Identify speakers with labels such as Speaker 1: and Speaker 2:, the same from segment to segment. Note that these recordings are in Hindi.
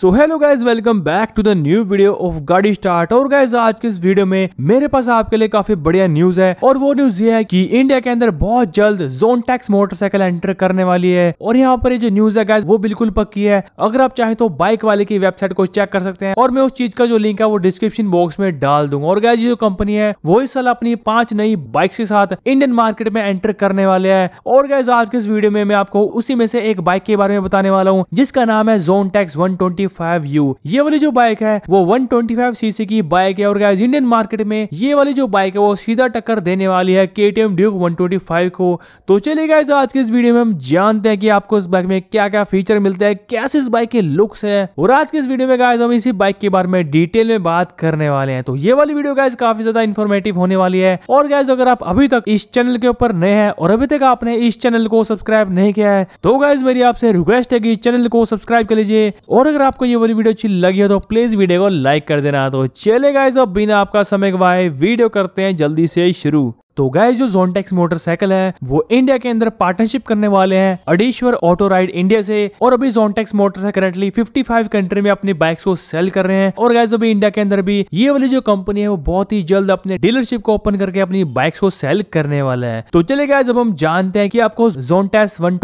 Speaker 1: so hello guys welcome back to the new video of Gaadi start और गाइज आज के इस वीडियो में मेरे पास आपके लिए काफी बढ़िया न्यूज है और वो न्यूज ये है कि इंडिया के अंदर बहुत जल्द जोन टैक्स मोटरसाइकिल एंटर करने वाली है और यहाँ पर ये जो न्यूज है गाइज वो बिल्कुल पक्की है अगर आप चाहे तो बाइक वाले की वेबसाइट को चेक कर सकते हैं और मैं उस चीज का जो लिंक है वो डिस्क्रिप्शन बॉक्स में डाल दूंगा और गाइज ये जो कंपनी है वो इस साल अपनी पांच नई बाइक के साथ इंडियन मार्केट में एंटर करने वाले है और गाइज आज के इस वीडियो में मैं आपको उसी में से एक बाइक के बारे में बताने वाला हूँ जिसका नाम है zone tax one twenty 125U ये वाली जो बाइक है वो 125 सीसी की बाइक है और गाइस इंडियन मार्केट में ये वाली जो बाइक है वो सीधा टक्कर देने वाली है KTM Duke 125 को तो चलिए गाइस आज के इस वीडियो में हम जानते हैं कि आपको इस बाइक में क्या क्या फीचर मिलते हैं कैसे इस बाइक के लुक्स है और आज के इस वीडियो में गाइस हम इसी बाइक के बारे में डिटेल में बात करने वाले हैं तो ये वाली वीडियो गाइस काफी ज्यादा इन्फॉर्मेटिव होने वाली है और गाइस अगर आप अभी तक इस चैनल के ऊपर नए हैं और अभी तक आपने इस चैनल को सब्सक्राइब नहीं किया है तो गाइज मेरी आपसे रिक्वेस्ट है कि चैनल को सब्सक्राइब कर लीजिए और अगर आप आपको ये वाली वीडियो अच्छी लगी हो तो प्लीज वीडियो को लाइक कर देना तो चले गए बिना आपका समय गवाए वीडियो करते हैं जल्दी से शुरू तो गाय जो जोनटेक्स मोटरसाइकिल है वो इंडिया के अंदर पार्टनरशिप करने वाले हैं अडेश्वर ऑटो राइड इंडिया से और अभी जोनटेक्स मोटरसाइकिल करेंटली 55 कंट्री में अपनी बाइक्स को सेल कर रहे हैं और गाइज अभी इंडिया के अंदर भी ये वाली जो कंपनी है वो बहुत ही जल्द अपने डीलरशिप को ओपन करके अपनी बाइक्स को सेल करने वाला है तो चले गए जब हम जानते हैं कि आपको जोनटेक्स वन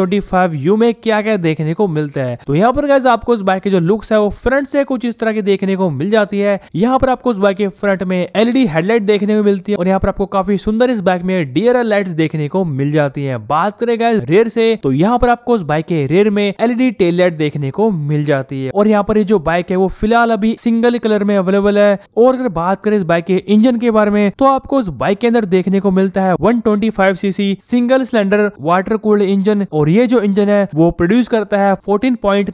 Speaker 1: यू में क्या क्या देखने को मिलता है तो यहाँ पर गाइज आपको इस बाइक के जो लुक्स है वो फ्रंट से कुछ इस तरह की देखने को मिल जाती है यहाँ पर आपको उस बाइक के फ्रंट में एलईडी हेडलाइट e देखने को मिलती है और यहाँ पर आपको काफी सुंदर इस बाइक में डीआरएल लाइट्स देखने को मिल जाती है बात करें गैस रेयर से तो यहाँ पर आपको उस बाइक के रेयर में एलईडी टेल लाइट देखने को मिल जाती है और यहाँ पर ये जो बाइक है वो फिलहाल अभी सिंगल कलर में अवेलेबल है और अगर बात करें इस बाइक के इंजन के बारे में तो आपको उस बाइक के अंदर देखने को मिलता है 125 CC single cylinder water cooled engine और ये जो इंजन है वो प्रोड्यूस करता है 14.9 पॉइंट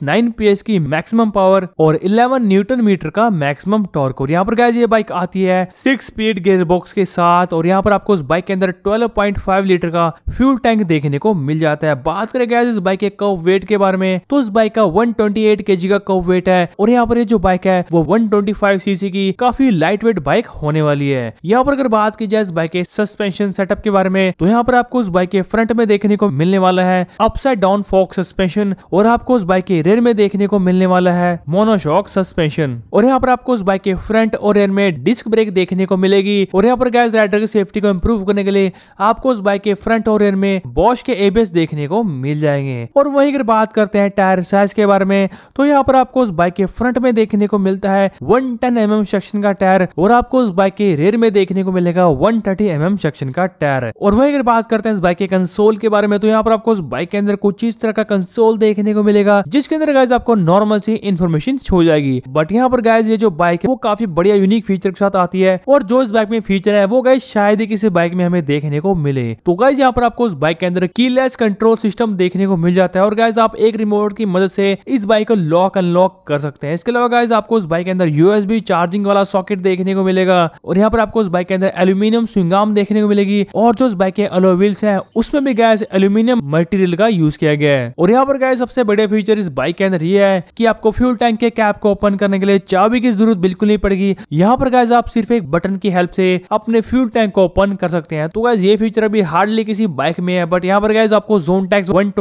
Speaker 1: की मैक्सिमम पावर और 11 न्यूटन मीटर का मैक्सिमम टॉर्क और यहाँ पर गैस बाइक आती है सिक्स स्पीड गेयर बॉक्स के साथ और यहाँ पर आपको उस बाइक बाइक के अंदर 12.5 लीटर का फ्यूल टैंक देखने को मिल जाता है बात करें गैस इस बाइक के कव वेट के बारे में तो इस बाइक का 128 ट्वेंटी का कव वेट है और यहाँ पर ये जो बाइक है वो 125 सीसी की काफी लाइट वेट बाइक होने वाली है यहाँ पर अगर बात की जाए इस बाइक के सस्पेंशन सेटअप के बारे में तो यहाँ पर आपको उस बाइक के फ्रंट में देखने को मिलने वाला है अपसाइड डाउन फॉक सस्पेंशन और आपको उस बाइक के रेयर में देखने को मिलने वाला है मोनोशॉक सस्पेंशन और यहाँ पर आपको उस बाइक के फ्रंट और रेयर में डिस्क ब्रेक देखने को मिलेगी और यहाँ पर गैस राइडर की सेफ्टी को इम्प्रूव मूव करने के लिए आपको उस बाइक के फ्रंट और रियर में बॉश के एबीएस देखने को मिल जाएंगे और वही अगर बात करते हैं टायर साइज के बारे में तो यहाँ पर आपको उस बाइक के फ्रंट में देखने को मिलता है वन टेन एम सेक्शन का टायर और आपको उस बाइक के रेयर में देखने को मिलेगा वन थर्टी एम सेक्शन का टायर और वही अगर बात करते हैं इस बाइक के कंसोल के बारे में तो यहाँ पर आपको उस बाइक के अंदर कुछ इस तरह का कंसोल देखने को मिलेगा जिसके अंदर गाइज आपको नॉर्मल सी इन्फॉर्मेशन छो जाएगी बट यहाँ पर गाइज ये जो बाइक है वो काफी बढ़िया यूनिक फीचर के साथ आती है और जो इस बाइक में फीचर है वो गाइज शायद ही किसी बाइक बाइक में हमें देखने को मिले तो गाइज यहाँ पर आपको उस बाइक के अंदर कीलेस कंट्रोल सिस्टम देखने को मिल जाता है और गाइज आप एक रिमोट की मदद से इस बाइक को लॉक अनलॉक कर सकते हैं इसके अलावा गाइज आपको उस बाइक के अंदर यूएसबी चार्जिंग वाला सॉकेट देखने को मिलेगा और यहाँ पर आपको उस बाइक के अंदर एल्यूमिनियम स्विंगाम देखने को मिलेगी और जो उस बाइक के अलोविल्स है उसमें भी गैस एल्यूमिनियम मटेरियल का यूज किया गया है और यहाँ पर गाय सबसे बड़े फीचर इस बाइक के अंदर ये है कि आपको फ्यूल टैंक के कैप को ओपन करने के लिए चाबी की जरूरत बिल्कुल नहीं पड़ेगी यहाँ पर गैस आप सिर्फ एक बटन की हेल्प से अपने फ्यूल टैंक को ओपन कर सकते सकते हैं तो गाइज ये फीचर अभी हार्डली किसी बाइक में है बट यहाँ पर गाइज आपको जोन टैक्स वन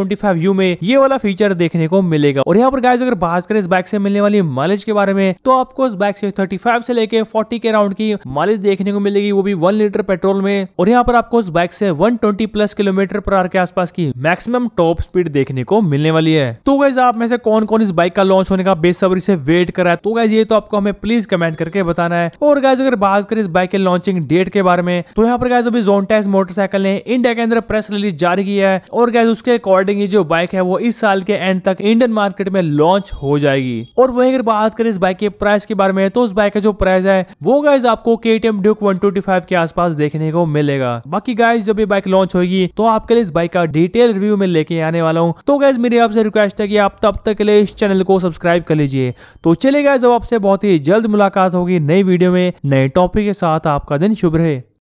Speaker 1: यू में ये वाला फीचर देखने को मिलेगा और यहाँ पर गाइज अगर बात करें इस बाइक से मिलने वाली माइलेज के बारे में तो आपको इस बाइक से थर्टी से लेके फोर्टी के राउंड की माइलेज देखने को मिलेगी वो भी वन लीटर पेट्रोल में और यहाँ पर आपको इस बाइक से वन प्लस किलोमीटर पर आर के आसपास की मैक्सिमम टॉप स्पीड देखने को मिलने वाली है तो गाइज आप में से कौन कौन इस बाइक का लॉन्च होने का बेसब्री से वेट कर रहा है तो गाइज ये तो आपको हमें प्लीज कमेंट करके बताना है और गाइज अगर बात करें इस बाइक के लॉन्चिंग डेट के बारे में तो यहाँ पर गाइज अभी जोनटेस मोटरसाइकिल ने इंडिया के अंदर प्रेस रिलीज जारी किया है और गैस उसके अकॉर्डिंग जो बाइक है वो इस साल के एंड तक इंडियन मार्केट में लॉन्च हो जाएगी और वही अगर बात करें इस बाइक के प्राइस के बारे में तो उस बाइक का जो प्राइस है वो गाइज आपको के टी एम ड्यूक वन के आसपास देखने को मिलेगा बाकी गाइज जब ये बाइक लॉन्च होगी तो आपके लिए इस बाइक का डिटेल रिव्यू में लेके आने वाला हूँ तो गैस मेरी आपसे रिक्वेस्ट है की आप तब तक के लिए इस चैनल को सब्सक्राइब कर लीजिए तो चले गए जब आपसे बहुत ही जल्द मुलाकात होगी नई वीडियो में नए टॉपिक के साथ आपका दिन शुभ रहे